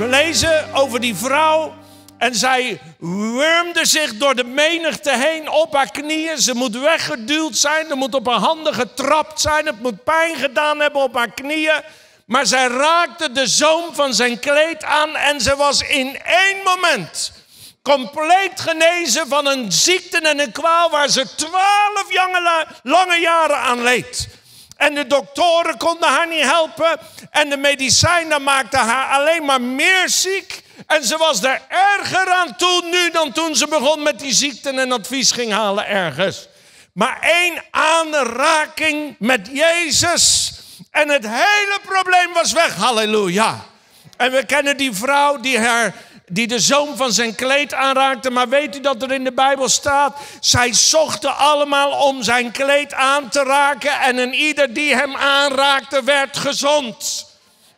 We lezen over die vrouw en zij wurmde zich door de menigte heen op haar knieën. Ze moet weggeduwd zijn, er moet op haar handen getrapt zijn, het moet pijn gedaan hebben op haar knieën. Maar zij raakte de zoom van zijn kleed aan en ze was in één moment compleet genezen van een ziekte en een kwaal waar ze twaalf lange jaren aan leed. En de doktoren konden haar niet helpen. En de medicijnen maakten haar alleen maar meer ziek. En ze was er erger aan toe nu dan toen ze begon met die ziekten en advies ging halen ergens. Maar één aanraking met Jezus en het hele probleem was weg. Halleluja. En we kennen die vrouw die haar die de zoom van zijn kleed aanraakte. Maar weet u dat er in de Bijbel staat? Zij zochten allemaal om zijn kleed aan te raken en een ieder die hem aanraakte werd gezond.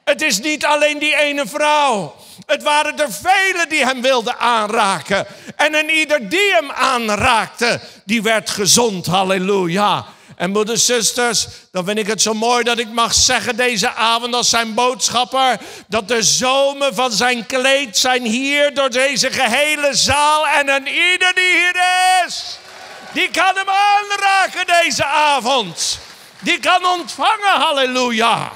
Het is niet alleen die ene vrouw. Het waren er velen die hem wilden aanraken. En een ieder die hem aanraakte, die werd gezond. Halleluja. En broeders, zusters, dan vind ik het zo mooi dat ik mag zeggen deze avond als zijn boodschapper, dat de zomen van zijn kleed zijn hier door deze gehele zaal en een ieder die hier is, die kan hem aanraken deze avond. Die kan ontvangen, halleluja.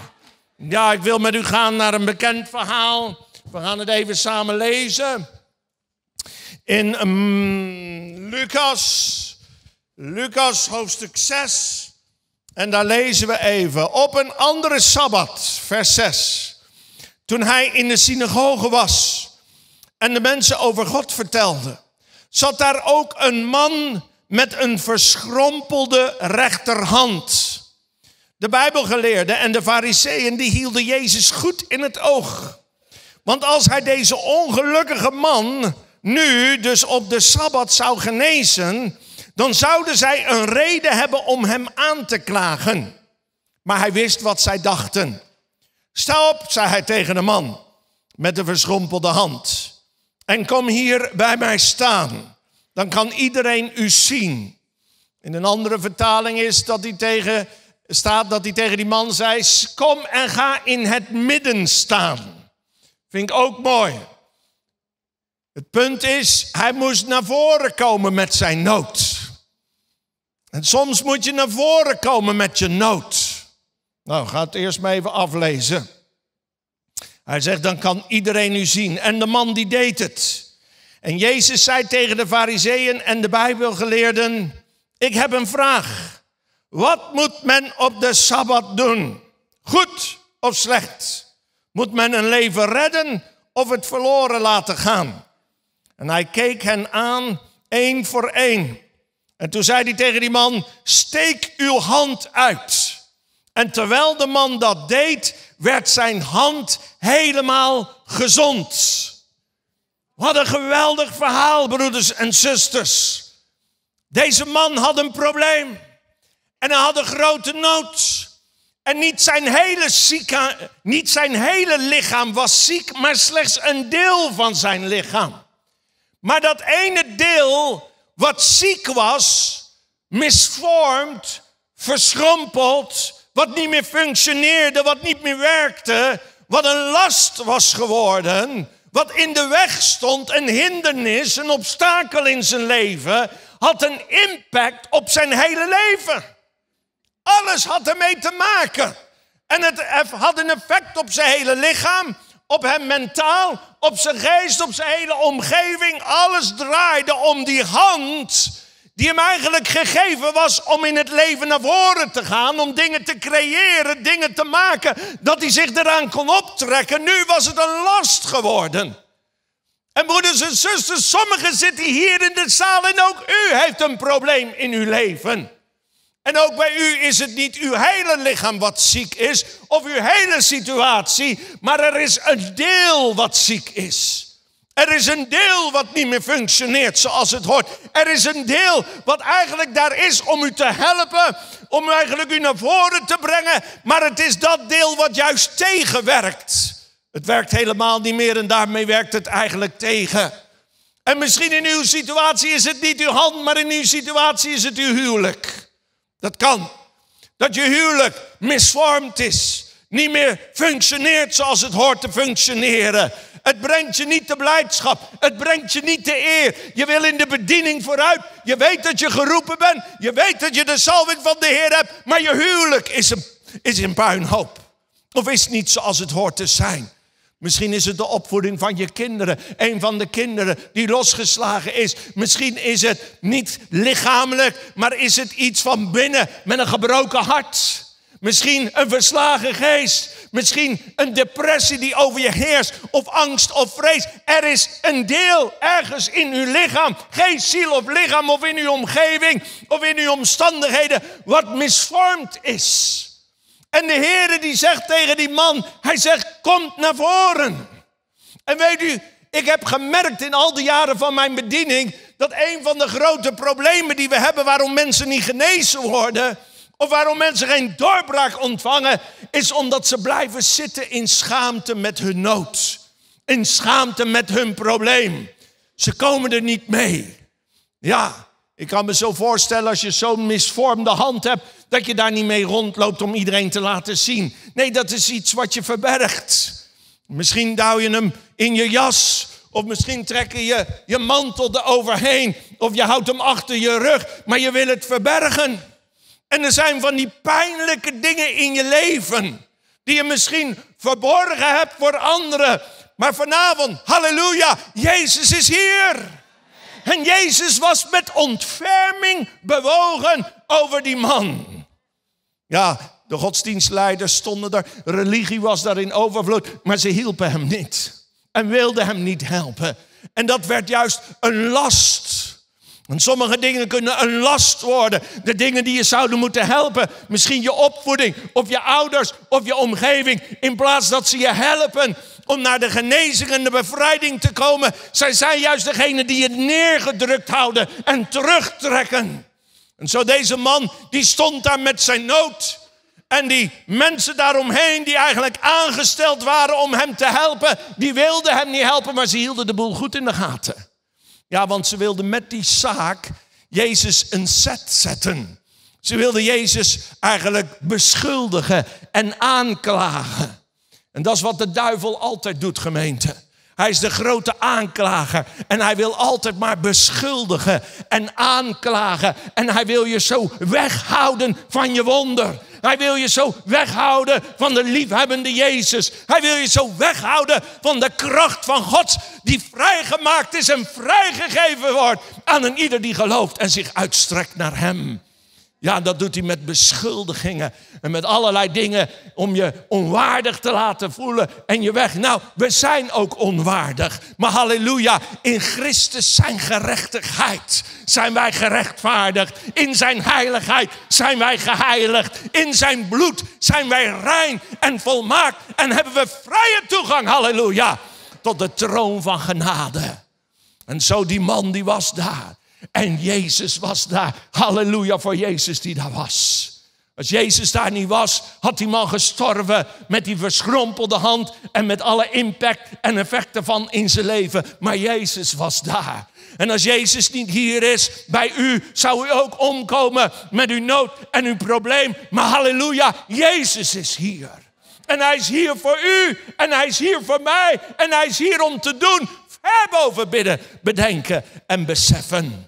Ja, ik wil met u gaan naar een bekend verhaal. We gaan het even samen lezen. In mm, Lucas Lucas hoofdstuk 6. En daar lezen we even. Op een andere sabbat, vers 6. Toen hij in de synagoge was en de mensen over God vertelde, zat daar ook een man met een verschrompelde rechterhand. De Bijbelgeleerden en de Fariseeën die hielden Jezus goed in het oog. Want als hij deze ongelukkige man nu dus op de sabbat zou genezen, dan zouden zij een reden hebben om hem aan te klagen. Maar hij wist wat zij dachten. Sta op, zei hij tegen de man met de verschrompelde hand. En kom hier bij mij staan. Dan kan iedereen u zien. In een andere vertaling is dat hij tegen, staat dat hij tegen die man zei: Kom en ga in het midden staan. Vind ik ook mooi. Het punt is, hij moest naar voren komen met zijn nood. En soms moet je naar voren komen met je nood. Nou, ga het eerst maar even aflezen. Hij zegt, dan kan iedereen u zien. En de man die deed het. En Jezus zei tegen de fariseeën en de bijbelgeleerden, ik heb een vraag. Wat moet men op de Sabbat doen? Goed of slecht? Moet men een leven redden of het verloren laten gaan? En hij keek hen aan, één voor één. En toen zei hij tegen die man, steek uw hand uit. En terwijl de man dat deed, werd zijn hand helemaal gezond. Wat een geweldig verhaal, broeders en zusters. Deze man had een probleem. En hij had een grote nood. En niet zijn, hele niet zijn hele lichaam was ziek, maar slechts een deel van zijn lichaam. Maar dat ene deel wat ziek was, misvormd, verschrompeld, wat niet meer functioneerde, wat niet meer werkte, wat een last was geworden, wat in de weg stond, een hindernis, een obstakel in zijn leven, had een impact op zijn hele leven. Alles had ermee te maken. En het had een effect op zijn hele lichaam, op hem mentaal, op zijn geest, op zijn hele omgeving. Alles draaide om die hand die hem eigenlijk gegeven was om in het leven naar voren te gaan, om dingen te creëren, dingen te maken, dat hij zich eraan kon optrekken. Nu was het een last geworden. En broeders en zusters, sommigen zitten hier in de zaal en ook u heeft een probleem in uw leven. En ook bij u is het niet uw hele lichaam wat ziek is of uw hele situatie, maar er is een deel wat ziek is. Er is een deel wat niet meer functioneert zoals het hoort. Er is een deel wat eigenlijk daar is om u te helpen, om eigenlijk u naar voren te brengen, maar het is dat deel wat juist tegenwerkt. Het werkt helemaal niet meer en daarmee werkt het eigenlijk tegen. En misschien in uw situatie is het niet uw hand, maar in uw situatie is het uw huwelijk. Dat kan. Dat je huwelijk misvormd is. Niet meer functioneert zoals het hoort te functioneren. Het brengt je niet de blijdschap. Het brengt je niet de eer. Je wil in de bediening vooruit. Je weet dat je geroepen bent. Je weet dat je de salving van de Heer hebt. Maar je huwelijk is een, is een puinhoop. Of is niet zoals het hoort te zijn. Misschien is het de opvoeding van je kinderen. Een van de kinderen die losgeslagen is. Misschien is het niet lichamelijk, maar is het iets van binnen met een gebroken hart. Misschien een verslagen geest. Misschien een depressie die over je heerst. Of angst of vrees. Er is een deel ergens in uw lichaam. geen ziel of lichaam. Of in uw omgeving. Of in uw omstandigheden. Wat misvormd is. En de Heere die zegt tegen die man, hij zegt, kom naar voren. En weet u, ik heb gemerkt in al de jaren van mijn bediening dat een van de grote problemen die we hebben waarom mensen niet genezen worden of waarom mensen geen doorbraak ontvangen, is omdat ze blijven zitten in schaamte met hun nood, in schaamte met hun probleem. Ze komen er niet mee. Ja, ik kan me zo voorstellen als je zo'n misvormde hand hebt dat je daar niet mee rondloopt om iedereen te laten zien. Nee, dat is iets wat je verbergt. Misschien duw je hem in je jas. Of misschien trek je, je je mantel eroverheen. Of je houdt hem achter je rug. Maar je wil het verbergen. En er zijn van die pijnlijke dingen in je leven. Die je misschien verborgen hebt voor anderen. Maar vanavond, halleluja, Jezus is hier. En Jezus was met ontferming bewogen over die man. Ja, de godsdienstleiders stonden daar, religie was daar in overvloed, maar ze hielpen hem niet en wilden hem niet helpen. En dat werd juist een last. En sommige dingen kunnen een last worden. De dingen die je zouden moeten helpen. Misschien je opvoeding of je ouders of je omgeving. In plaats dat ze je helpen om naar de genezing en de bevrijding te komen, zij zijn juist degene die je neergedrukt houden en terugtrekken. En zo deze man, die stond daar met zijn nood. En die mensen daaromheen, die eigenlijk aangesteld waren om hem te helpen, die wilden hem niet helpen, maar ze hielden de boel goed in de gaten. Ja, want ze wilden met die zaak Jezus een set zetten. Ze wilden Jezus eigenlijk beschuldigen en aanklagen. En dat is wat de duivel altijd doet, gemeente. Hij is de grote aanklager. En hij wil altijd maar beschuldigen en aanklagen. En hij wil je zo weghouden van je wonder. Hij wil je zo weghouden van de liefhebbende Jezus. Hij wil je zo weghouden van de kracht van God die vrijgemaakt is en vrijgegeven wordt aan een ieder die gelooft en zich uitstrekt naar Hem. Ja, dat doet hij met beschuldigingen en met allerlei dingen om je onwaardig te laten voelen en je weg. Nou, we zijn ook onwaardig. Maar halleluja, in Christus zijn gerechtigheid zijn wij gerechtvaardigd. In zijn heiligheid zijn wij geheiligd. In zijn bloed zijn wij rein en volmaakt en hebben we vrije toegang, halleluja, tot de troon van genade. En zo die man die was daar. En Jezus was daar. Halleluja voor Jezus die daar was. Als Jezus daar niet was, had die man gestorven met die verschrompelde hand en met alle impact en effecten van in zijn leven. Maar Jezus was daar. En als Jezus niet hier is bij u, zou u ook omkomen met uw nood en uw probleem. Maar halleluja, Jezus is hier. En hij is hier voor u en hij is hier voor mij en hij is hier om te doen. Ver boven bidden, bedenken en beseffen.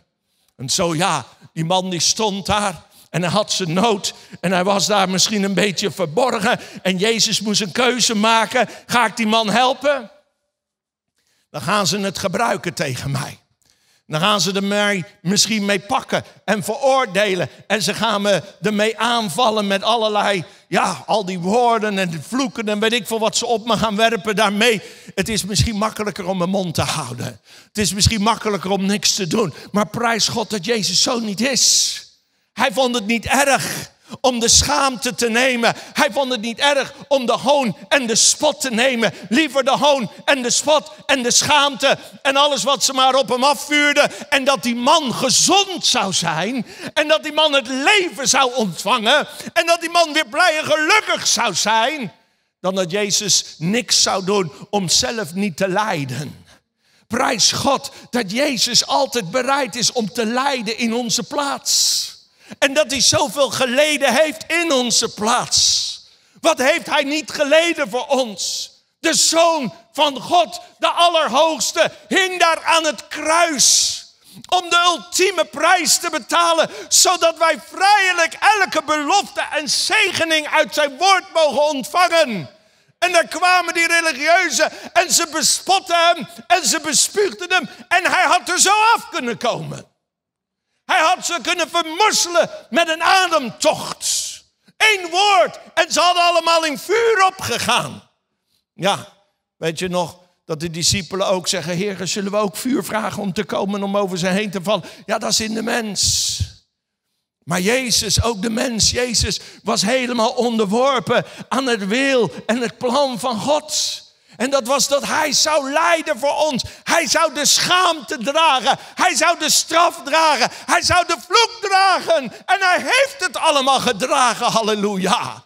En zo ja, die man die stond daar en hij had zijn nood en hij was daar misschien een beetje verborgen. En Jezus moest een keuze maken. Ga ik die man helpen? Dan gaan ze het gebruiken tegen mij. Dan gaan ze er misschien mee pakken en veroordelen. En ze gaan me ermee aanvallen met allerlei, ja, al die woorden en vloeken en weet ik veel wat ze op me gaan werpen daarmee. Het is misschien makkelijker om mijn mond te houden. Het is misschien makkelijker om niks te doen. Maar prijs God dat Jezus zo niet is. Hij vond het niet erg om de schaamte te nemen. Hij vond het niet erg om de hoon en de spot te nemen. Liever de hoon en de spot en de schaamte en alles wat ze maar op hem afvuurden. En dat die man gezond zou zijn. En dat die man het leven zou ontvangen. En dat die man weer blij en gelukkig zou zijn. Dan dat Jezus niks zou doen om zelf niet te lijden. Prijs God dat Jezus altijd bereid is om te lijden in onze plaats. En dat hij zoveel geleden heeft in onze plaats. Wat heeft hij niet geleden voor ons? De zoon van God, de Allerhoogste, hing daar aan het kruis. Om de ultieme prijs te betalen, zodat wij vrijelijk elke belofte en zegening uit zijn woord mogen ontvangen. En daar kwamen die religieuzen en ze bespotten hem en ze bespuugden hem en hij had er zo af kunnen komen. Hij had ze kunnen vermorselen met een ademtocht. Eén woord en ze hadden allemaal in vuur opgegaan. Ja, weet je nog dat de discipelen ook zeggen: Heer, zullen we ook vuur vragen om te komen om over ze heen te vallen? Ja, dat is in de mens. Maar Jezus, ook de mens, Jezus was helemaal onderworpen aan het wil en het plan van God. En dat was dat hij zou lijden voor ons. Hij zou de schaamte dragen. Hij zou de straf dragen. Hij zou de vloek dragen. En hij heeft het allemaal gedragen. Halleluja.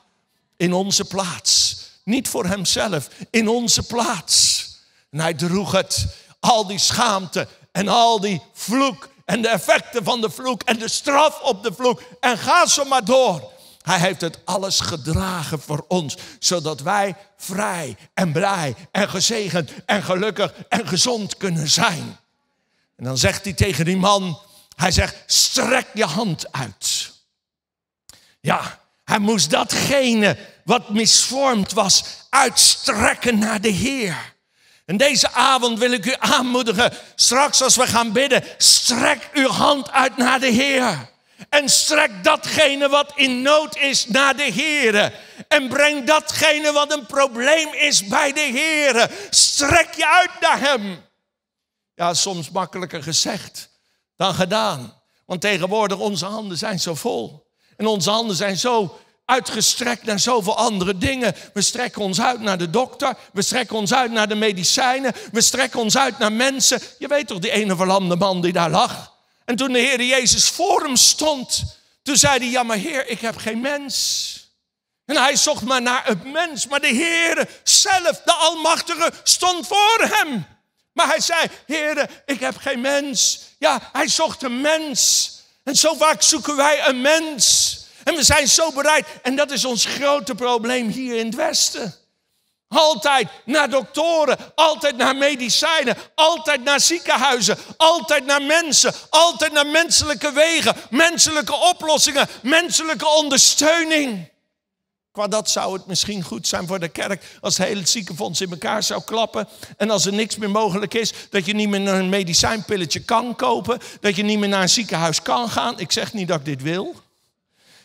In onze plaats. Niet voor hemzelf. In onze plaats. En hij droeg het. Al die schaamte en al die vloek en de effecten van de vloek en de straf op de vloek. En ga zo maar door. Hij heeft het alles gedragen voor ons, zodat wij vrij en blij en gezegend en gelukkig en gezond kunnen zijn. En dan zegt hij tegen die man, hij zegt, strek je hand uit. Ja, hij moest datgene wat misvormd was uitstrekken naar de Heer. En deze avond wil ik u aanmoedigen, straks als we gaan bidden, strek uw hand uit naar de Heer. En strek datgene wat in nood is naar de Heer. En breng datgene wat een probleem is bij de Heer. Strek je uit naar Hem. Ja, soms makkelijker gezegd dan gedaan. Want tegenwoordig onze handen zijn zo vol. En onze handen zijn zo uitgestrekt naar zoveel andere dingen. We strekken ons uit naar de dokter, we strekken ons uit naar de medicijnen, we strekken ons uit naar mensen. Je weet toch die ene verlamde man die daar lag? En toen de Heer Jezus voor hem stond, toen zei hij, ja maar Heer, ik heb geen mens. En hij zocht maar naar een mens, maar de Heer zelf, de Almachtige, stond voor hem. Maar hij zei, Heer, ik heb geen mens. Ja, hij zocht een mens. En zo vaak zoeken wij een mens. En we zijn zo bereid. En dat is ons grote probleem hier in het Westen. Altijd naar doktoren, altijd naar medicijnen, altijd naar ziekenhuizen, altijd naar mensen, altijd naar menselijke wegen, menselijke oplossingen, menselijke ondersteuning. Qua dat zou het misschien goed zijn voor de kerk als het hele ziekenfonds in elkaar zou klappen. En als er niks meer mogelijk is, dat je niet meer een medicijnpilletje kan kopen, dat je niet meer naar een ziekenhuis kan gaan. Ik zeg niet dat ik dit wil.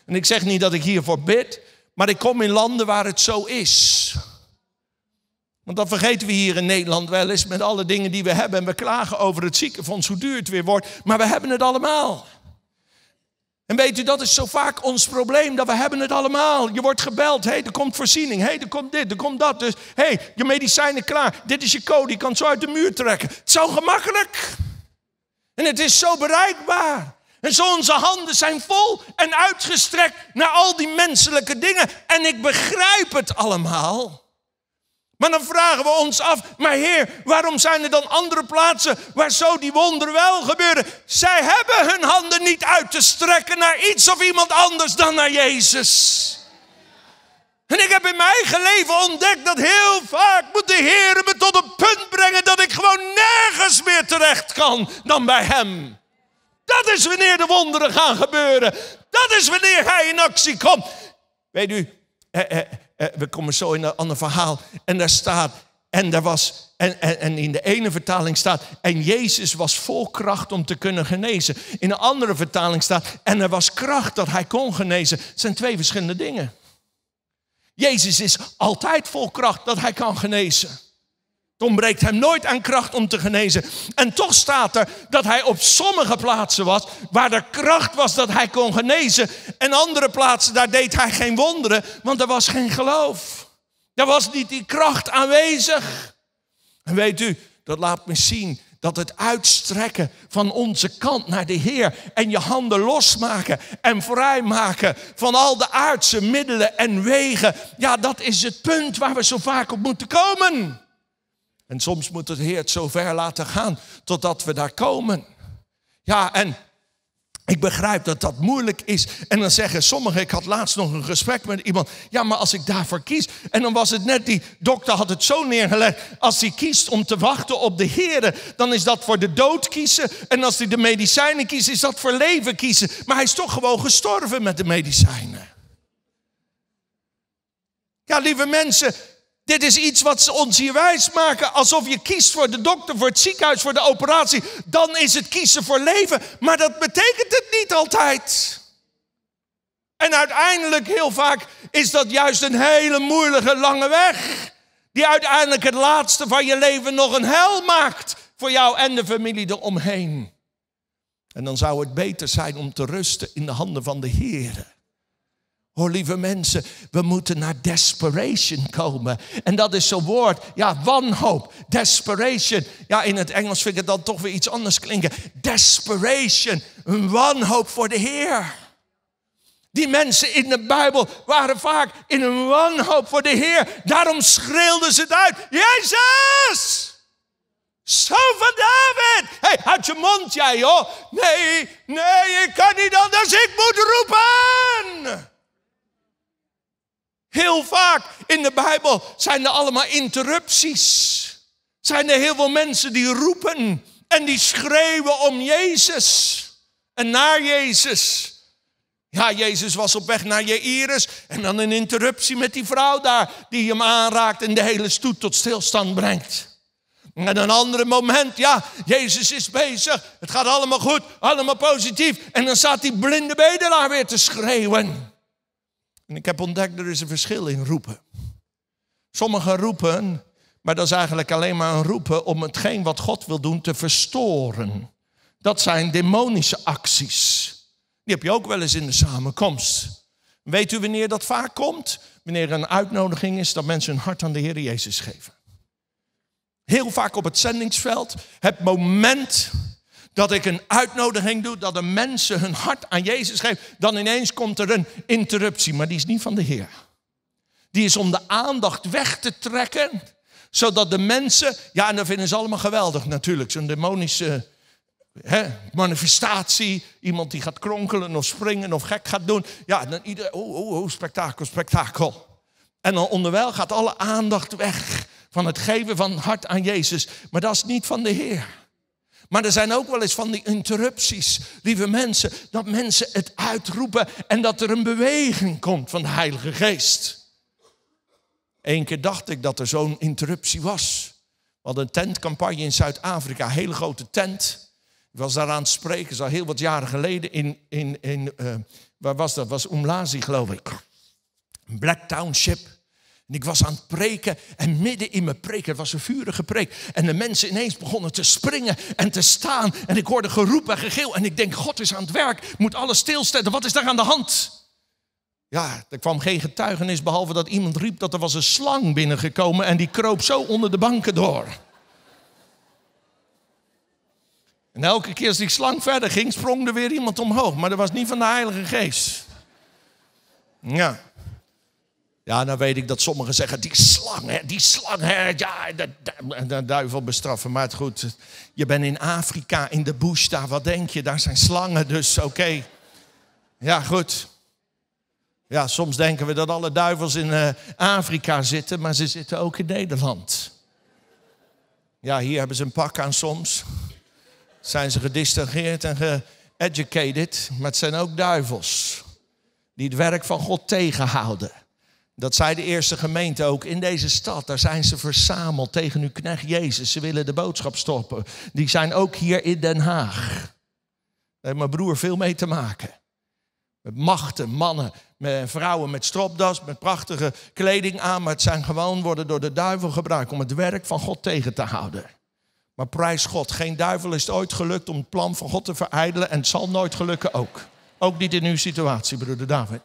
En ik zeg niet dat ik hiervoor bid, maar ik kom in landen waar het zo is. Want dat vergeten we hier in Nederland wel eens met alle dingen die we hebben. En we klagen over het ziekenfonds, hoe duur het weer wordt. Maar we hebben het allemaal. En weet u, dat is zo vaak ons probleem, dat we hebben het allemaal. Je wordt gebeld, hé, hey, er komt voorziening, hé, hey, er komt dit, er komt dat. Dus, hé, hey, je medicijnen klaar, dit is je code, je kan zo uit de muur trekken. Het is zo gemakkelijk. En het is zo bereikbaar. En zo onze handen zijn vol en uitgestrekt naar al die menselijke dingen. En ik begrijp het allemaal. Maar dan vragen we ons af, maar Heer, waarom zijn er dan andere plaatsen waar zo die wonderen wel gebeuren? Zij hebben hun handen niet uit te strekken naar iets of iemand anders dan naar Jezus. En ik heb in mijn eigen leven ontdekt dat heel vaak moet de Heer me tot een punt brengen dat ik gewoon nergens meer terecht kan dan bij Hem. Dat is wanneer de wonderen gaan gebeuren. Dat is wanneer Hij in actie komt. Weet u, eh, eh, eh, we komen zo in een ander verhaal. En daar staat, en, daar was, en, en, en, in de ene vertaling staat, en Jezus was vol kracht om te kunnen genezen. In de andere vertaling staat, en er was kracht dat hij kon genezen. Het zijn twee verschillende dingen. Jezus is altijd vol kracht dat hij kan genezen. Het ontbreekt hem nooit aan kracht om te genezen. En toch staat er dat hij op sommige plaatsen was waar de kracht was dat hij kon genezen. En andere plaatsen, daar deed hij geen wonderen, want er was geen geloof. Er was niet die kracht aanwezig. En weet u, dat laat me zien dat het uitstrekken van onze kant naar de Heer en je handen losmaken en vrijmaken van al de aardse middelen en wegen, ja, dat is het punt waar we zo vaak op moeten komen. En soms moet het Heer het zo ver laten gaan totdat we daar komen. Ja, en ik begrijp dat dat moeilijk is. En dan zeggen sommigen, ik had laatst nog een gesprek met iemand. Ja, maar als ik daarvoor kies. En dan was het net, die dokter had het zo neergelegd. Als hij kiest om te wachten op de Heer, dan is dat voor de dood kiezen. En als hij de medicijnen kiest, is dat voor leven kiezen. Maar hij is toch gewoon gestorven met de medicijnen. Ja, lieve mensen, dit is iets wat ze ons hier wijs maken. Alsof je kiest voor de dokter, voor het ziekenhuis, voor de operatie. Dan is het kiezen voor leven. Maar dat betekent het niet altijd. En uiteindelijk heel vaak is dat juist een hele moeilijke lange weg. Die uiteindelijk het laatste van je leven nog een hel maakt. Voor jou en de familie eromheen. En dan zou het beter zijn om te rusten in de handen van de Heer. Oh, lieve mensen, we moeten naar desperation komen. En dat is zo'n woord, ja, wanhoop, desperation. Ja, in het Engels vind ik het dan toch weer iets anders klinken. Desperation, een wanhoop voor de Heer. Die mensen in de Bijbel waren vaak in een wanhoop voor de Heer. Daarom schreeuwden ze het uit: Jezus! Zoon van David! Hé, hey, houd je mond jij, hoor. Nee, nee, ik kan niet anders, ik moet roepen! Heel vaak in de Bijbel zijn er allemaal interrupties. Zijn er heel veel mensen die roepen en die schreeuwen om Jezus en naar Jezus. Ja, Jezus was op weg naar Jairus en dan een interruptie met die vrouw daar die hem aanraakt en de hele stoet tot stilstand brengt. En een ander moment, ja, Jezus is bezig, het gaat allemaal goed, allemaal positief. En dan staat die blinde bedelaar weer te schreeuwen. En ik heb ontdekt, er is een verschil in roepen. Sommigen roepen, maar dat is eigenlijk alleen maar een roepen om hetgeen wat God wil doen te verstoren. Dat zijn demonische acties. Die heb je ook wel eens in de samenkomst. Weet u wanneer dat vaak komt? Wanneer er een uitnodiging is dat mensen hun hart aan de Heer Jezus geven. Heel vaak op het zendingsveld, het moment dat ik een uitnodiging doe, dat de mensen hun hart aan Jezus geven, dan ineens komt er een interruptie, maar die is niet van de Heer. Die is om de aandacht weg te trekken, zodat de mensen, ja, en dat vinden ze allemaal geweldig natuurlijk, zo'n demonische hè, manifestatie, iemand die gaat kronkelen of springen of gek gaat doen, ja, dan iedereen, oh, oh, oh, spektakel, spektakel. En dan onderwijl gaat alle aandacht weg van het geven van hart aan Jezus, maar dat is niet van de Heer. Maar er zijn ook wel eens van die interrupties, lieve mensen, dat mensen het uitroepen en dat er een beweging komt van de Heilige Geest. Eén keer dacht ik dat er zo'n interruptie was. We hadden een tentcampagne in Zuid-Afrika, een hele grote tent. Ik was daar aan het spreken, dat al heel wat jaren geleden in, in, in eh, waar was dat? Was Umlazi, geloof ik. Black Township. En ik was aan het preken en midden in mijn preken was een vurige preek. En de mensen ineens begonnen te springen en te staan. En ik hoorde geroep en gegil. En ik denk, God is aan het werk, moet alles stilstellen. Wat is daar aan de hand? Ja, er kwam geen getuigenis behalve dat iemand riep dat er was een slang binnengekomen en die kroop zo onder de banken door. En elke keer als die slang verder ging, sprong er weer iemand omhoog. Maar dat was niet van de Heilige Geest. Ja. Ja, dan nou weet ik dat sommigen zeggen, die slang, hè, die slang, hè, ja, de, duivel bestraffen. Maar het goed, je bent in Afrika, in de bush daar, wat denk je? Daar zijn slangen, dus oké. Ja, goed. Ja, soms denken we dat alle duivels in eh, Afrika zitten, maar ze zitten ook in Nederland. Ja, hier hebben ze een pak aan soms. Zijn ze gedistingeerd en geeducated, maar het zijn ook duivels. Die het werk van God tegenhouden. Dat zei de eerste gemeente ook in deze stad. Daar zijn ze verzameld tegen uw knecht Jezus. Ze willen de boodschap stoppen. Die zijn ook hier in Den Haag. Daar heeft mijn broer veel mee te maken. Met machten, mannen, met vrouwen met stropdas, met prachtige kleding aan. Maar het zijn gewoon worden door de duivel gebruikt om het werk van God tegen te houden. Maar prijs God, geen duivel is het ooit gelukt om het plan van God te verijdelen. En het zal nooit gelukken ook. Ook niet in uw situatie, broeder David.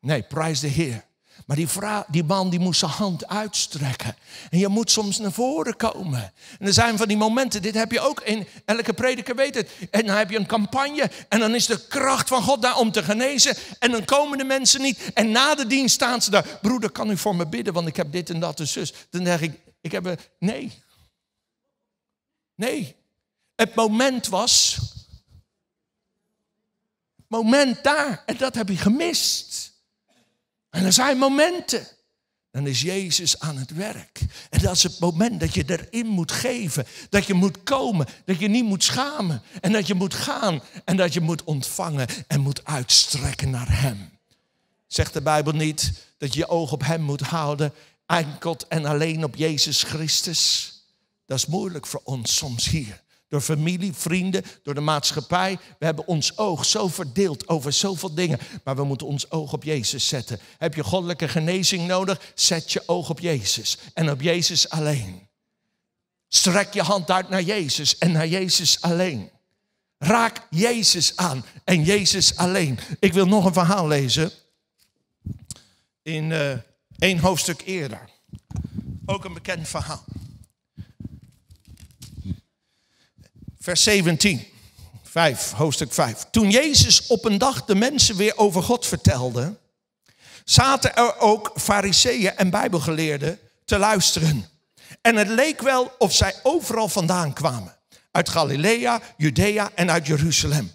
Nee, prijs de Heer. Maar die, die man die moest zijn hand uitstrekken. En je moet soms naar voren komen. En er zijn van die momenten, dit heb je ook in elke prediker weet het. En dan heb je een campagne en dan is de kracht van God daar om te genezen. En dan komen de mensen niet. En na de dienst staan ze daar. Broeder, kan u voor me bidden, want ik heb dit en dat en zus. Dan zeg ik, ik heb een, nee. Nee. Het moment was, moment daar. En dat heb je gemist. En er zijn momenten. Dan is Jezus aan het werk. En dat is het moment dat je erin moet geven. Dat je moet komen. Dat je niet moet schamen. En dat je moet gaan. En dat je moet ontvangen. En moet uitstrekken naar Hem. Zegt de Bijbel niet dat je je oog op Hem moet houden. Enkel en alleen op Jezus Christus. Dat is moeilijk voor ons soms hier door familie, vrienden, door de maatschappij. We hebben ons oog zo verdeeld over zoveel dingen, maar we moeten ons oog op Jezus zetten. Heb je goddelijke genezing nodig? Zet je oog op Jezus en op Jezus alleen. Strek je hand uit naar Jezus en naar Jezus alleen. Raak Jezus aan en Jezus alleen. Ik wil nog een verhaal lezen in uh, één hoofdstuk eerder. Ook een bekend verhaal. vers 17. 5, hoofdstuk 5. Toen Jezus op een dag de mensen weer over God vertelde, zaten er ook fariseeën en bijbelgeleerden te luisteren. En het leek wel of zij overal vandaan kwamen. Uit Galilea, Judea en uit Jeruzalem.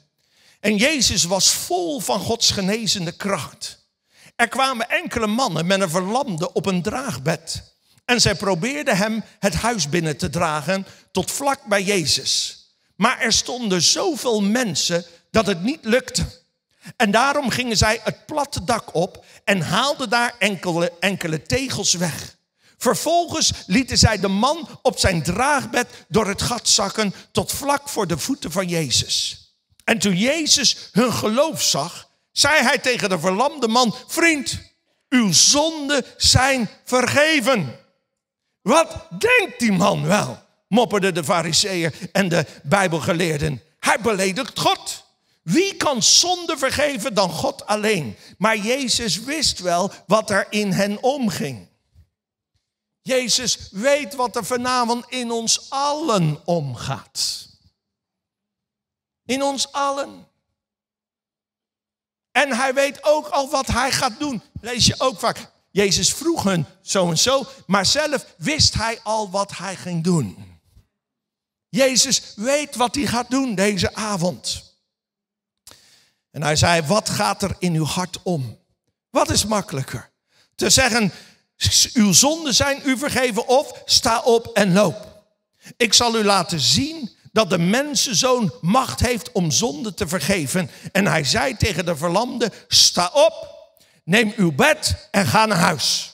En Jezus was vol van Gods genezende kracht. Er kwamen enkele mannen met een verlamde op een draagbed. En zij probeerden hem het huis binnen te dragen tot vlak bij Jezus. Maar er stonden zoveel mensen dat het niet lukte. En daarom gingen zij het platte dak op en haalden daar enkele, enkele tegels weg. Vervolgens lieten zij de man op zijn draagbed door het gat zakken tot vlak voor de voeten van Jezus. En toen Jezus hun geloof zag, zei hij tegen de verlamde man: Vriend, uw zonden zijn vergeven. Wat denkt die man wel? mopperden de fariseeën en de bijbelgeleerden. Hij beledigt God. Wie kan zonde vergeven dan God alleen? Maar Jezus wist wel wat er in hen omging. Jezus weet wat er vanavond in ons allen omgaat. In ons allen. En hij weet ook al wat hij gaat doen. Lees je ook vaak. Jezus vroeg hen zo en zo, maar zelf wist hij al wat hij ging doen. Jezus weet wat hij gaat doen deze avond. En hij zei, wat gaat er in uw hart om? Wat is makkelijker? Te zeggen, uw zonden zijn u vergeven of sta op en loop. Ik zal u laten zien dat de mensenzoon macht heeft om zonden te vergeven. En hij zei tegen de verlamde, sta op, neem uw bed en ga naar huis.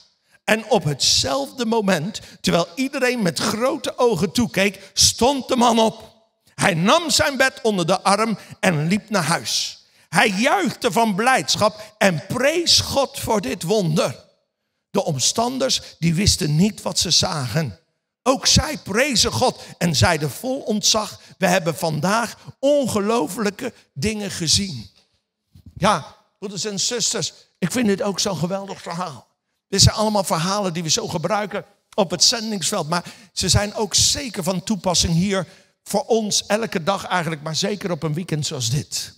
En op hetzelfde moment, terwijl iedereen met grote ogen toekeek, stond de man op. Hij nam zijn bed onder de arm en liep naar huis. Hij juichte van blijdschap en prees God voor dit wonder. De omstanders die wisten niet wat ze zagen. Ook zij prezen God en zeiden vol ontzag: We hebben vandaag ongelooflijke dingen gezien. Ja, broeders en zusters, ik vind dit ook zo'n geweldig verhaal. Dit zijn allemaal verhalen die we zo gebruiken op het zendingsveld. Maar ze zijn ook zeker van toepassing hier voor ons elke dag eigenlijk, maar zeker op een weekend zoals dit.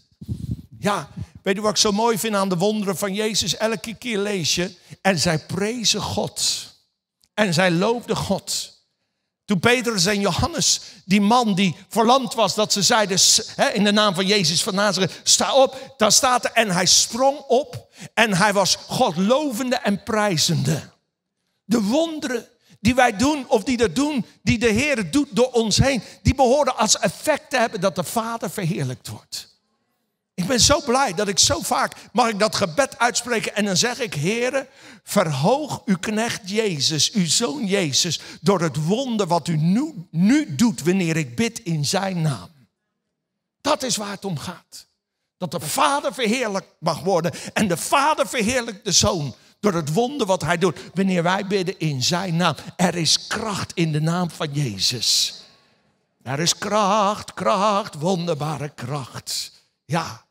Ja, weet je wat ik zo mooi vind aan de wonderen van Jezus? Elke keer lees je en zij prezen God. En zij loofden God. Toen Petrus en Johannes, die man die verlamd was, dat ze zeiden in de naam van Jezus van Nazareth, sta op. Daar staat er, en hij sprong op en hij was God lovende en prijzende. De wonderen die wij doen of die dat doen, die de Heer doet door ons heen, die behoren als effect te hebben dat de Vader verheerlijkt wordt. Ik ben zo blij dat ik zo vaak mag ik dat gebed uitspreken. En dan zeg ik, Heere, verhoog uw knecht Jezus, uw zoon Jezus, door het wonder wat u nu, nu doet wanneer ik bid in zijn naam. Dat is waar het om gaat. Dat de Vader verheerlijkt mag worden en de Vader verheerlijkt de Zoon door het wonder wat hij doet. Wanneer wij bidden in zijn naam, er is kracht in de naam van Jezus. Er is kracht, kracht, wonderbare kracht. Ja.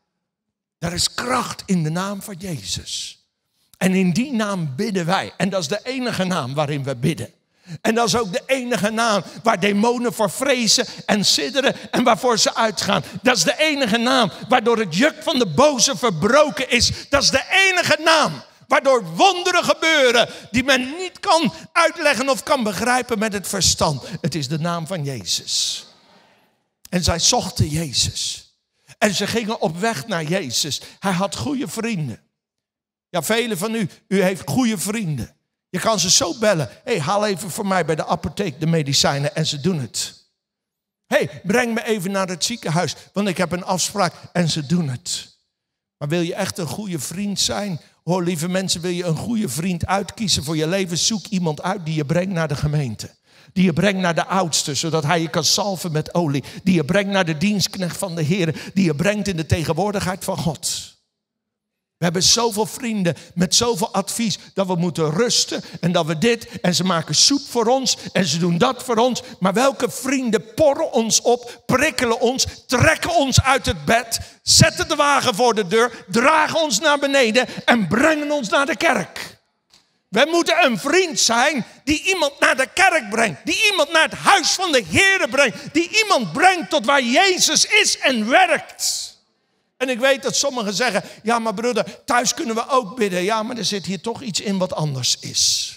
Er is kracht in de naam van Jezus. En in die naam bidden wij. En dat is de enige naam waarin we bidden. En dat is ook de enige naam waar demonen voor vrezen en sidderen en waarvoor ze uitgaan. Dat is de enige naam waardoor het juk van de boze verbroken is. Dat is de enige naam waardoor wonderen gebeuren die men niet kan uitleggen of kan begrijpen met het verstand. Het is de naam van Jezus. En zij zochten Jezus. En ze gingen op weg naar Jezus. Hij had goede vrienden. Ja, velen van u, u heeft goede vrienden. Je kan ze zo bellen. Hé, hey, haal even voor mij bij de apotheek de medicijnen en ze doen het. Hé, hey, breng me even naar het ziekenhuis, want ik heb een afspraak en ze doen het. Maar wil je echt een goede vriend zijn? Hoor, lieve mensen, wil je een goede vriend uitkiezen voor je leven? Zoek iemand uit die je brengt naar de gemeente. Die je brengt naar de oudste, zodat hij je kan salven met olie. Die je brengt naar de dienstknecht van de Heer. Die je brengt in de tegenwoordigheid van God. We hebben zoveel vrienden met zoveel advies dat we moeten rusten en dat we dit en ze maken soep voor ons en ze doen dat voor ons. Maar welke vrienden porren ons op, prikkelen ons, trekken ons uit het bed, zetten de wagen voor de deur, dragen ons naar beneden en brengen ons naar de kerk. Wij moeten een vriend zijn die iemand naar de kerk brengt, die iemand naar het huis van de Heer brengt, die iemand brengt tot waar Jezus is en werkt. En ik weet dat sommigen zeggen, ja maar broeder, thuis kunnen we ook bidden. Ja, maar er zit hier toch iets in wat anders is.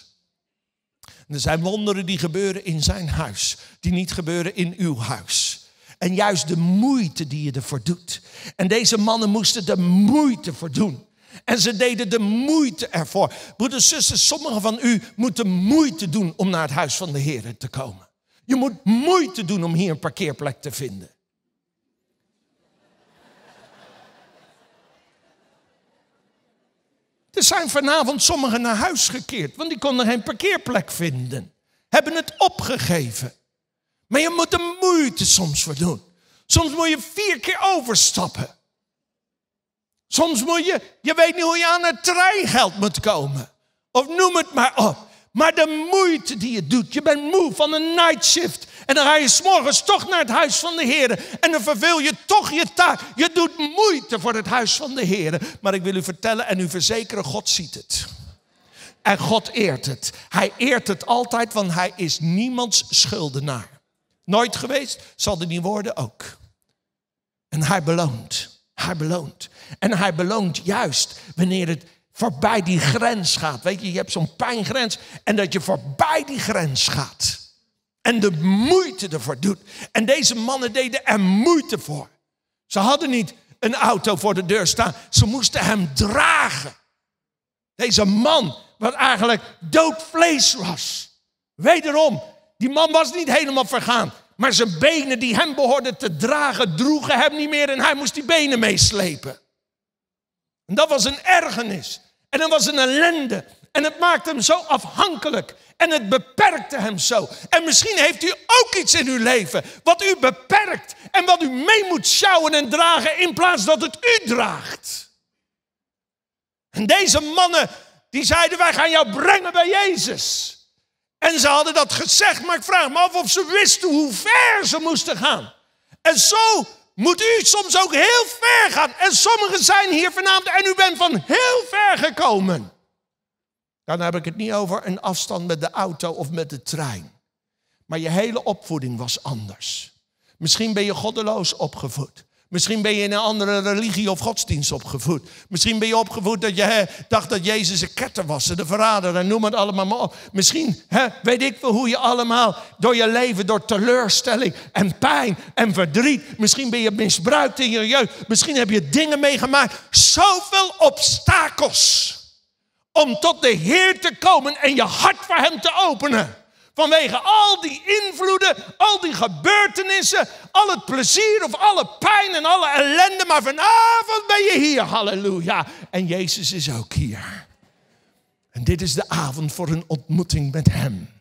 er zijn wonderen die gebeuren in zijn huis, die niet gebeuren in uw huis. En juist de moeite die je ervoor doet. En deze mannen moesten de moeite voor doen. En ze deden de moeite ervoor. Broeders, zusters, sommigen van u moeten moeite doen om naar het huis van de Heer te komen. Je moet moeite doen om hier een parkeerplek te vinden. Er zijn vanavond sommigen naar huis gekeerd, want die konden geen parkeerplek vinden. Hebben het opgegeven. Maar je moet er moeite soms voor doen. Soms moet je vier keer overstappen. Soms moet je, je weet niet hoe je aan het treingeld moet komen. Of noem het maar op. Maar de moeite die je doet, je bent moe van een night shift. En dan ga je s'morgens toch naar het huis van de Heer. En dan verveel je toch je taak. Je doet moeite voor het huis van de Heer. Maar ik wil u vertellen en u verzekeren, God ziet het. En God eert het. Hij eert het altijd, want hij is niemands schuldenaar. Nooit geweest, zal er niet worden ook. En hij beloont. Hij beloont. En hij beloont juist wanneer het voorbij die grens gaat. Weet je, je hebt zo'n pijngrens en dat je voorbij die grens gaat. En de moeite ervoor doet. En deze mannen deden er moeite voor. Ze hadden niet een auto voor de deur staan. Ze moesten hem dragen. Deze man, wat eigenlijk dood vlees was. Wederom, die man was niet helemaal vergaan. Maar zijn benen die hem behoorden te dragen, droegen hem niet meer en hij moest die benen meeslepen. En dat was een ergernis. En dat was een ellende. En het maakte hem zo afhankelijk. En het beperkte hem zo. En misschien heeft u ook iets in uw leven wat u beperkt. En wat u mee moet sjouwen en dragen in plaats dat het u draagt. En deze mannen die zeiden wij gaan jou brengen bij Jezus. En ze hadden dat gezegd, maar ik vraag me af of ze wisten hoe ver ze moesten gaan. En zo moet u soms ook heel ver gaan. En sommigen zijn hier vernaamd, en u bent van heel ver gekomen. Dan heb ik het niet over een afstand met de auto of met de trein. Maar je hele opvoeding was anders. Misschien ben je goddeloos opgevoed. Misschien ben je in een andere religie of godsdienst opgevoed. Misschien ben je opgevoed dat je hè, dacht dat Jezus een ketter was, de verrader en noem het allemaal maar op. Misschien hè, weet ik wel hoe je allemaal door je leven, door teleurstelling en pijn en verdriet. Misschien ben je misbruikt in je jeugd. Misschien heb je dingen meegemaakt. Zoveel obstakels om tot de Heer te komen en je hart voor Hem te openen. Vanwege al die invloeden, al die gebeurtenissen, al het plezier of alle pijn en alle ellende. Maar vanavond ben je hier, halleluja. En Jezus is ook hier. En dit is de avond voor een ontmoeting met Hem.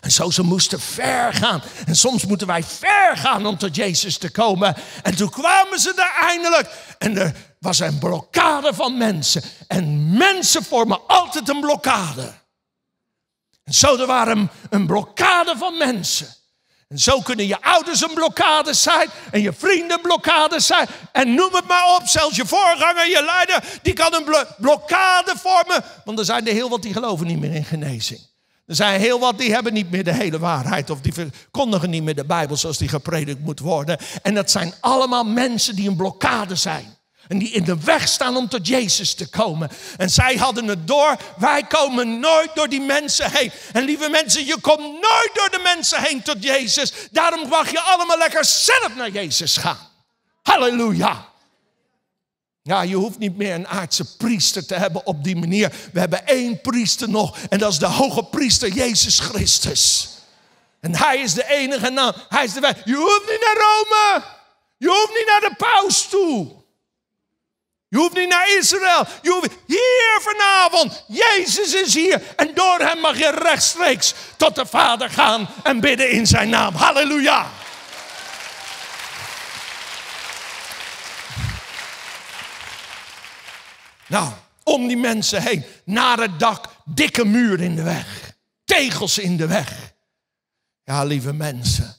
En zo, ze moesten ver gaan. En soms moeten wij ver gaan om tot Jezus te komen. En toen kwamen ze daar eindelijk. En er was een blokkade van mensen. En mensen vormen altijd een blokkade. En zo er waren een blokkade van mensen. En zo kunnen je ouders een blokkade zijn en je vrienden een blokkade zijn. En noem het maar op, zelfs je voorganger, je leider, die kan een blokkade vormen. Want er zijn er heel wat die geloven niet meer in genezing. Er zijn heel wat die hebben niet meer de hele waarheid of die verkondigen niet meer de Bijbel zoals die gepredikt moet worden. En dat zijn allemaal mensen die een blokkade zijn. En die in de weg staan om tot Jezus te komen. En zij hadden het door. Wij komen nooit door die mensen heen. En lieve mensen, je komt nooit door de mensen heen tot Jezus. Daarom mag je allemaal lekker zelf naar Jezus gaan. Halleluja. Ja, je hoeft niet meer een aardse priester te hebben op die manier. We hebben één priester nog en dat is de hoge priester Jezus Christus. En hij is de enige naam. Hij is de weg. Je hoeft niet naar Rome. Je hoeft niet naar de paus toe. Je hoeft niet naar Israël. Je hoeft hier vanavond. Jezus is hier. En door hem mag je rechtstreeks tot de Vader gaan en bidden in zijn naam. Halleluja. Nou, om die mensen heen. Naar het dak. Dikke muur in de weg. Tegels in de weg. Ja, lieve mensen.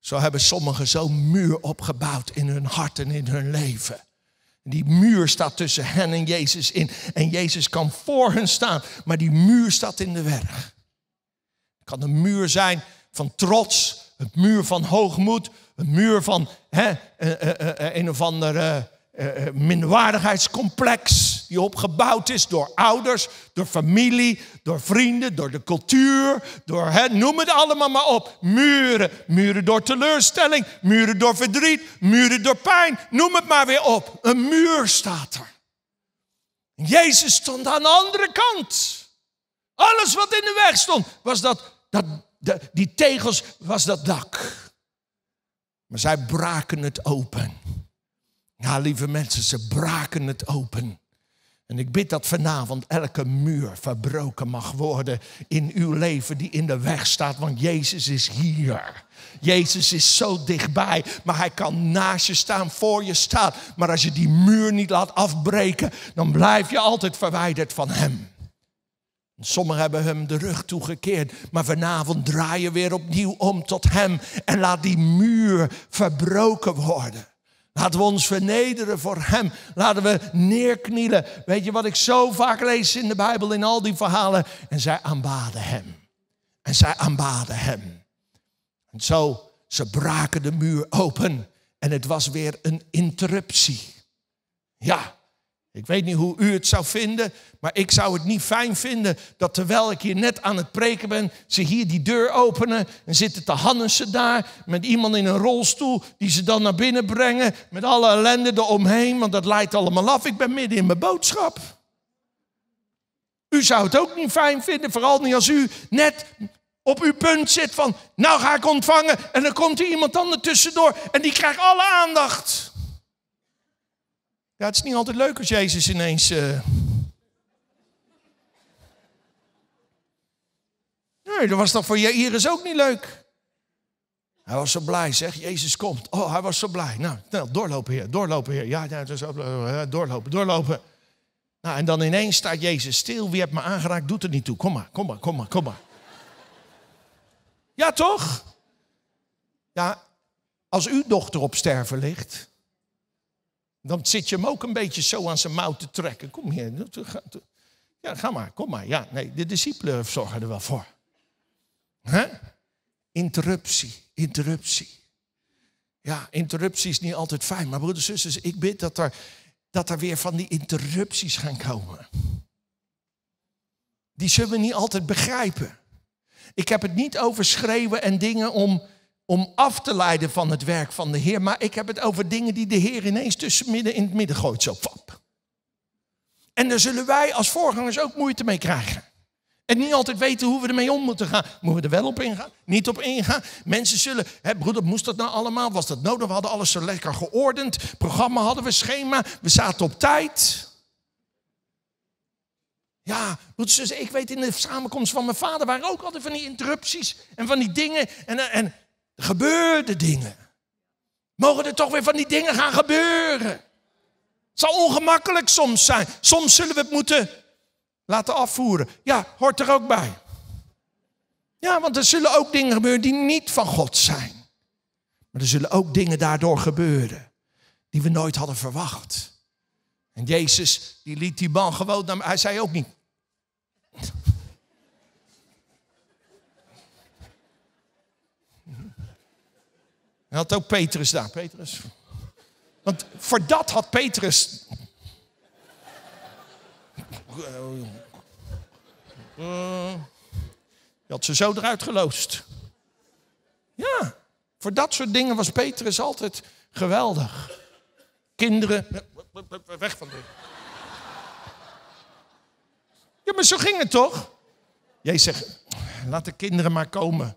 Zo hebben sommigen zo'n muur opgebouwd in hun hart en in hun leven die muur staat tussen hen en Jezus in. En Jezus kan voor hen staan, maar die muur staat in de weg. Het kan een muur zijn van trots, een muur van hoogmoed, een muur van hè, eh, eh, eh, een of andere Minderwaardigheidscomplex eh, minwaardigheidscomplex die opgebouwd is door ouders, door familie, door vrienden, door de cultuur, door noem het allemaal maar op. Muren, muren door teleurstelling, muren door verdriet, muren door pijn, noem het maar weer op. Een muur staat er. Jezus stond aan de andere kant. Alles wat in de weg stond, was dat, dat, dat die tegels, was dat dak. Maar zij braken het open. Ja, lieve mensen, ze braken het open. En ik bid dat vanavond elke muur verbroken mag worden in uw leven die in de weg staat, want Jezus is hier. Jezus is zo dichtbij, maar hij kan naast je staan, voor je staan. Maar als je die muur niet laat afbreken, dan blijf je altijd verwijderd van hem. Sommigen hebben hem de rug toegekeerd, maar vanavond draai je weer opnieuw om tot hem en laat die muur verbroken worden. Laten we ons vernederen voor Hem. Laten we neerknielen. Weet je wat ik zo vaak lees in de Bijbel, in al die verhalen? En zij aanbaden Hem. En zij aanbaden Hem. En zo, ze braken de muur open. En het was weer een interruptie. Ja, ik weet niet hoe u het zou vinden, maar ik zou het niet fijn vinden dat terwijl ik hier net aan het preken ben, ze hier die deur openen en zitten te ze daar met iemand in een rolstoel die ze dan naar binnen brengen met alle ellende eromheen, want dat leidt allemaal af. Ik ben midden in mijn boodschap. U zou het ook niet fijn vinden, vooral niet als u net op uw punt zit van, nou ga ik ontvangen en dan komt er iemand anders tussendoor en die krijgt alle aandacht. Ja, het is niet altijd leuk als Jezus ineens. Uh... Nee, dat was toch voor Iris ook niet leuk? Hij was zo blij, zeg. Jezus komt. Oh, hij was zo blij. Nou, snel nou, doorlopen, heer. Doorlopen, heer. Ja, ja, nou, eh, doorlopen, doorlopen. Nou, en dan ineens staat Jezus stil. Wie hebt me aangeraakt, doet er niet toe. Kom maar, kom maar, kom maar, kom maar. Ja, toch? Ja, als uw dochter op sterven ligt, dan zit je hem ook een beetje zo aan zijn mouw te trekken. Kom hier. Ja, ga maar, kom maar. Ja, nee, de discipelen zorgen er wel voor. Huh? Interruptie, interruptie. Ja, interruptie is niet altijd fijn. Maar broeders en zusters, ik bid dat er, dat er weer van die interrupties gaan komen. Die zullen we niet altijd begrijpen. Ik heb het niet over schreeuwen en dingen om om af te leiden van het werk van de Heer. Maar ik heb het over dingen die de Heer ineens tussen midden in het midden gooit. Zo, pap. En daar zullen wij als voorgangers ook moeite mee krijgen. En niet altijd weten hoe we ermee om moeten gaan. Moeten we er wel op ingaan? Niet op ingaan? Mensen zullen, hè, broeder, moest dat nou allemaal? Was dat nodig? We hadden alles zo lekker geordend. Programma hadden we, schema. We zaten op tijd. Ja, broeders dus ik weet in de samenkomst van mijn vader waren ook altijd van die interrupties en van die dingen. En, en Gebeurde dingen. Mogen er toch weer van die dingen gaan gebeuren? Het zal ongemakkelijk soms zijn. Soms zullen we het moeten laten afvoeren. Ja, hoort er ook bij. Ja, want er zullen ook dingen gebeuren die niet van God zijn. Maar er zullen ook dingen daardoor gebeuren die we nooit hadden verwacht. En Jezus, die liet die man gewoon, hij zei ook niet, Hij had ook Petrus daar. Petrus. Want voor dat had Petrus. hij had ze zo eruit geloost. Ja, voor dat soort dingen was Petrus altijd geweldig. Kinderen. Weg van dit. Ja, maar zo ging het toch? Jij zegt, laat de kinderen maar komen.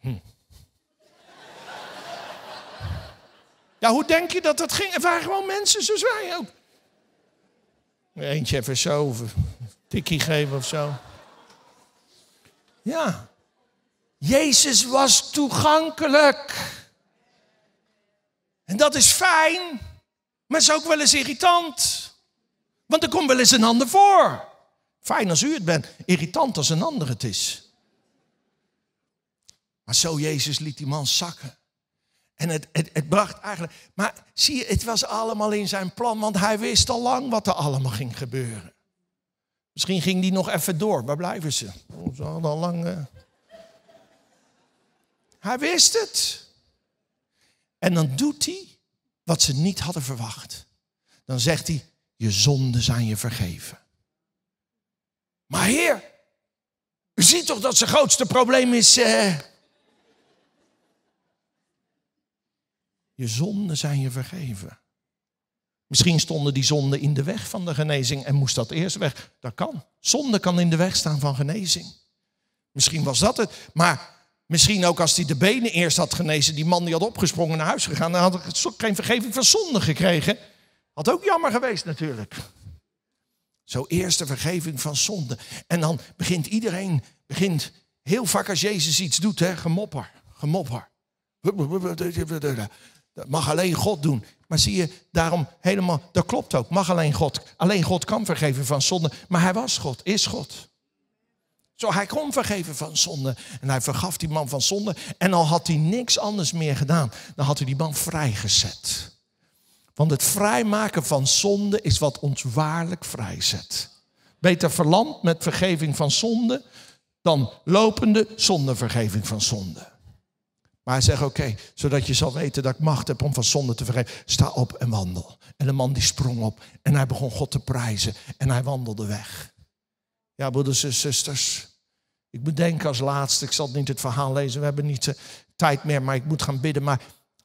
Hm. Ja, hoe denk je dat dat ging? Er waren gewoon mensen zoals wij ook. Eentje even zo, een tikkie geven of zo. Ja. Jezus was toegankelijk. En dat is fijn, maar is ook wel eens irritant. Want er komt wel eens een ander voor. Fijn als u het bent, irritant als een ander het is. Maar zo Jezus liet die man zakken. En het, het, bracht eigenlijk. Maar zie je, het was allemaal in zijn plan, want hij wist al lang wat er allemaal ging gebeuren. Misschien ging die nog even door. Waar blijven ze? Oh, ze hadden al lang. Eh. Hij wist het. En dan doet hij wat ze niet hadden verwacht. Dan zegt hij: Je zonden zijn je vergeven. Maar Heer, u ziet toch dat zijn grootste probleem is. Eh, Je zonden zijn je vergeven. Misschien stonden die zonden in de weg van de genezing en moest dat eerst weg. Dat kan. Zonde kan in de weg staan van genezing. Misschien was dat het. Maar misschien ook als hij de benen eerst had genezen, die man die had opgesprongen naar huis gegaan, dan had hij geen vergeving van zonde gekregen. Had ook jammer geweest natuurlijk. Zo eerst de vergeving van zonde. En dan begint iedereen, begint heel vaak als Jezus iets doet, hè, gemopper, gemopper. Dat mag alleen God doen. Maar zie je, daarom helemaal, dat klopt ook. Mag alleen God. Alleen God kan vergeven van zonde. Maar hij was God, is God. Zo, hij kon vergeven van zonde. En hij vergaf die man van zonde. En al had hij niks anders meer gedaan, dan had hij die man vrijgezet. Want het vrijmaken van zonde is wat ons waarlijk vrijzet. Beter verlamd met vergeving van zonde dan lopende zonder vergeving van zonde. Maar hij zegt, oké, zodat je zal weten dat ik macht heb om van zonde te vergeven. Sta op en wandel. En de man die sprong op en hij begon God te prijzen en hij wandelde weg. Ja, broeders en zusters, ik bedenk als laatste, ik zal niet het verhaal lezen, we hebben niet uh, tijd meer, maar ik moet gaan bidden. Maar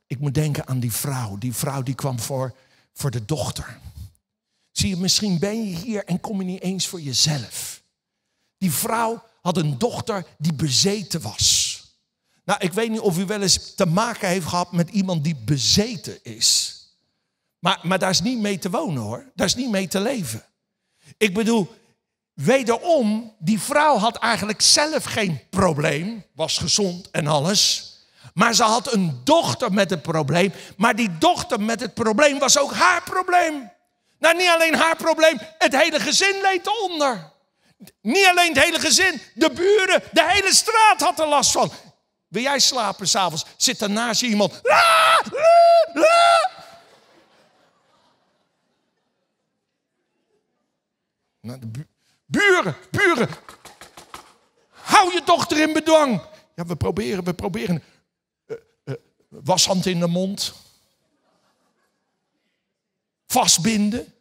ik moet denken aan die vrouw. Die vrouw die kwam voor, voor de dochter. Zie je, misschien ben je hier en kom je niet eens voor jezelf. Die vrouw had een dochter die bezeten was. Nou, ik weet niet of u wel eens te maken heeft gehad met iemand die bezeten is. Maar, maar daar is niet mee te wonen hoor. Daar is niet mee te leven. Ik bedoel, wederom, die vrouw had eigenlijk zelf geen probleem. Was gezond en alles. Maar ze had een dochter met het probleem. Maar die dochter met het probleem was ook haar probleem. Nou, niet alleen haar probleem, het hele gezin leed eronder. Niet alleen het hele gezin, de buren, de hele straat had er last van. Wil jij slapen s'avonds? Zit naast je iemand. La, la, la. de buren, buren. Hou je dochter in bedwang. Ja, we proberen, we proberen. Eh, eh, washand in de mond. Vastbinden.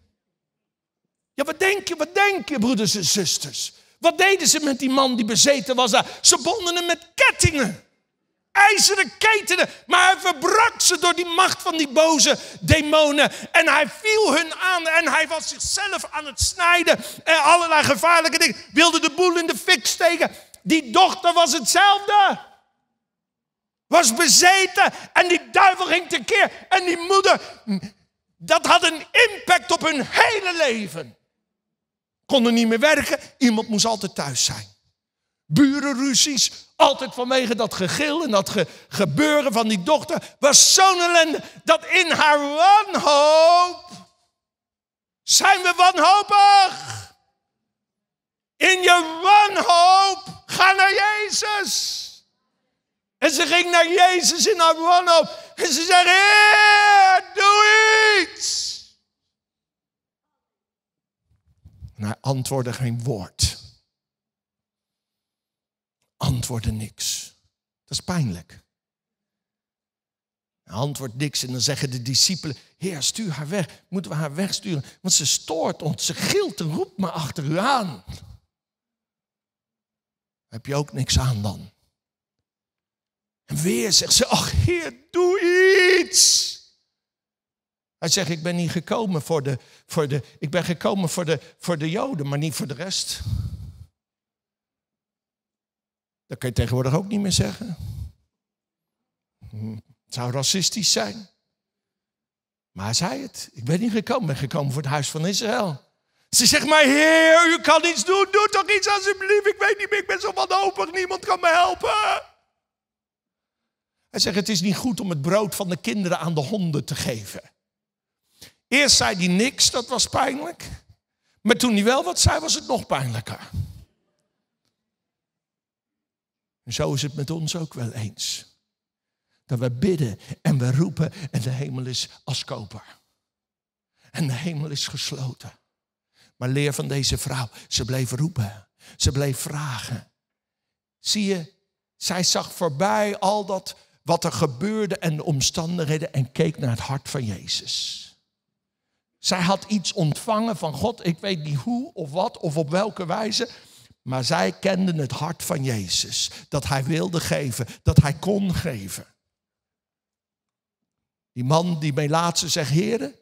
Ja, wat denk je, wat denk je, broeders en zusters? Wat deden ze met die man die bezeten was daar? Ze bonden hem met kettingen ijzeren ketenen. Maar hij verbrak ze door die macht van die boze demonen. En hij viel hun aan en hij was zichzelf aan het snijden. En allerlei gevaarlijke dingen. Wilde de boel in de fik steken. Die dochter was hetzelfde. Was bezeten en die duivel ging tekeer. En die moeder, dat had een impact op hun hele leven. Konden niet meer werken, iemand moest altijd thuis zijn burenruzies. Altijd vanwege dat gegil en dat gebeuren van die dochter. Was zo'n ellende dat in haar wanhoop. Zijn we wanhopig? In je wanhoop, ga naar Jezus. En ze ging naar Jezus in haar wanhoop. En ze zei, Heer, doe iets. En hij antwoordde geen woord antwoordde niks. Dat is pijnlijk. Hij antwoordt niks en dan zeggen de discipelen: Heer, stuur haar weg. Moeten we haar wegsturen? Want ze stoort ons, ze gilt en roept me achter u aan. Heb je ook niks aan dan? En weer zegt ze: Ach, Heer, doe iets. Hij zegt: Ik ben niet gekomen voor de, voor de, ik ben gekomen voor de, voor de Joden, maar niet voor de rest. Dat kan je tegenwoordig ook niet meer zeggen. Hm, het zou racistisch zijn. Maar hij zei het. Ik ben niet gekomen, ik ben gekomen voor het huis van Israël. Ze zegt, maar heer, u kan iets doen. Doe toch iets alsjeblieft. Ik weet niet meer, ik ben zo wanhopig. Niemand kan me helpen. Hij zegt, het is niet goed om het brood van de kinderen aan de honden te geven. Eerst zei hij niks, dat was pijnlijk. Maar toen hij wel wat zei, was het nog pijnlijker. En zo is het met ons ook wel eens. Dat we bidden en we roepen en de hemel is als koper. En de hemel is gesloten. Maar leer van deze vrouw, ze bleef roepen, ze bleef vragen. Zie je, zij zag voorbij al dat wat er gebeurde en de omstandigheden en keek naar het hart van Jezus. Zij had iets ontvangen van God, ik weet niet hoe of wat of op welke wijze, maar zij kenden het hart van Jezus. Dat hij wilde geven, dat hij kon geven. Die man die mij laatste zegt, heren,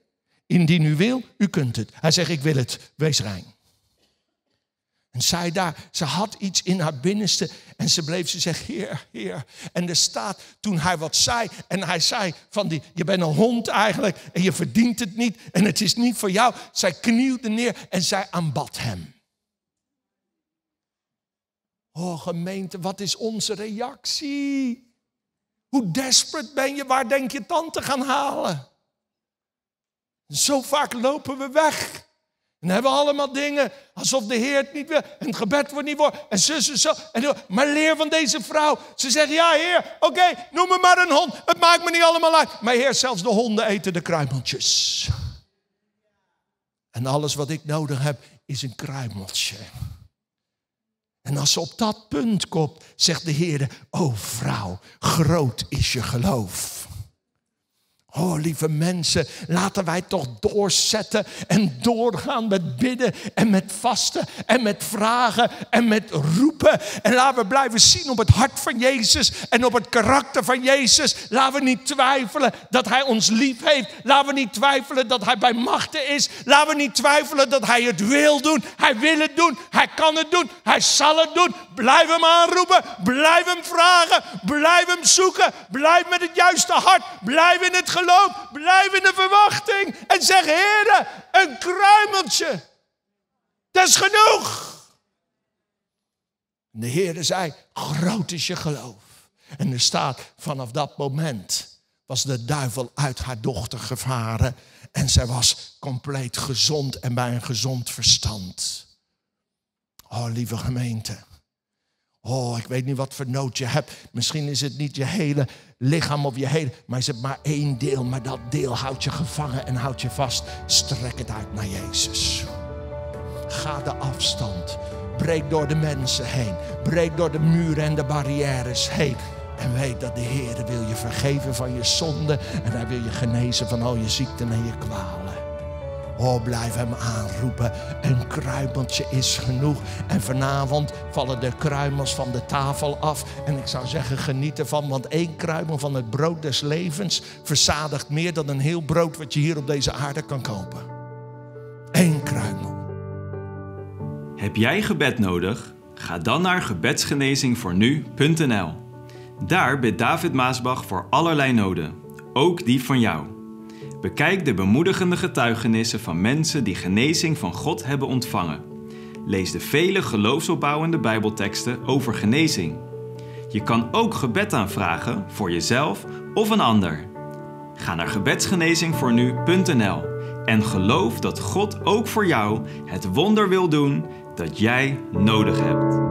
indien u wil, u kunt het. Hij zegt, ik wil het, wees rein. En zij daar, ze had iets in haar binnenste en ze bleef, ze zegt, heer, heer. En er staat, toen hij wat zei en hij zei van die, je bent een hond eigenlijk en je verdient het niet en het is niet voor jou. Zij knielde neer en zij aanbad hem. Oh gemeente, wat is onze reactie? Hoe desperate ben je? Waar denk je tante gaan halen? Zo vaak lopen we weg. En hebben we allemaal dingen alsof de Heer het niet wil. En gebed wordt niet voor. En zus en zo. En, maar leer van deze vrouw. Ze zegt: Ja, Heer, oké, noem me maar een hond. Het maakt me niet allemaal uit. Maar Heer, zelfs de honden eten de kruimeltjes. En alles wat ik nodig heb is een kruimeltje. En als ze op dat punt komt, zegt de Heer, o vrouw, groot is je geloof. Oh, lieve mensen, laten wij toch doorzetten en doorgaan met bidden en met vasten en met vragen en met roepen. En laten we blijven zien op het hart van Jezus en op het karakter van Jezus. Laten we niet twijfelen dat Hij ons lief heeft. Laten we niet twijfelen dat Hij bij machten is. Laten we niet twijfelen dat Hij het wil doen. Hij wil het doen. Hij kan het doen. Hij zal het doen. Blijf Hem aanroepen. Blijf Hem vragen. Blijf Hem zoeken. Blijf met het juiste hart. Blijf in het geloof geloof. Blijf in de verwachting. En zeg, heere een kruimeltje. Dat is genoeg. De heren zei, groot is je geloof. En er staat, vanaf dat moment was de duivel uit haar dochter gevaren. En zij was compleet gezond en bij een gezond verstand. Oh, lieve gemeente. Oh, ik weet niet wat voor nood je hebt. Misschien is het niet je hele lichaam of je hele. Maar is het maar één deel. Maar dat deel houdt je gevangen en houdt je vast. Strek het uit naar Jezus. Ga de afstand. Breek door de mensen heen. Breek door de muren en de barrières heen. En weet dat de Heer wil je vergeven van je zonden. En hij wil je genezen van al je ziekten en je kwalen. Oh, blijf hem aanroepen. Een kruimeltje is genoeg. En vanavond vallen de kruimels van de tafel af. En ik zou zeggen, geniet ervan. Want één kruimel van het brood des levens verzadigt meer dan een heel brood wat je hier op deze aarde kan kopen. Eén kruimel. Heb jij gebed nodig? Ga dan naar gebedsgenezingvoornu.nl. Daar bidt David Maasbach voor allerlei noden, ook die van jou. Bekijk de bemoedigende getuigenissen van mensen die genezing van God hebben ontvangen. Lees de vele geloofsopbouwende Bijbelteksten over genezing. Je kan ook gebed aanvragen voor jezelf of een ander. Ga naar gebedsgenezingvoornu.nl en geloof dat God ook voor jou het wonder wil doen dat jij nodig hebt.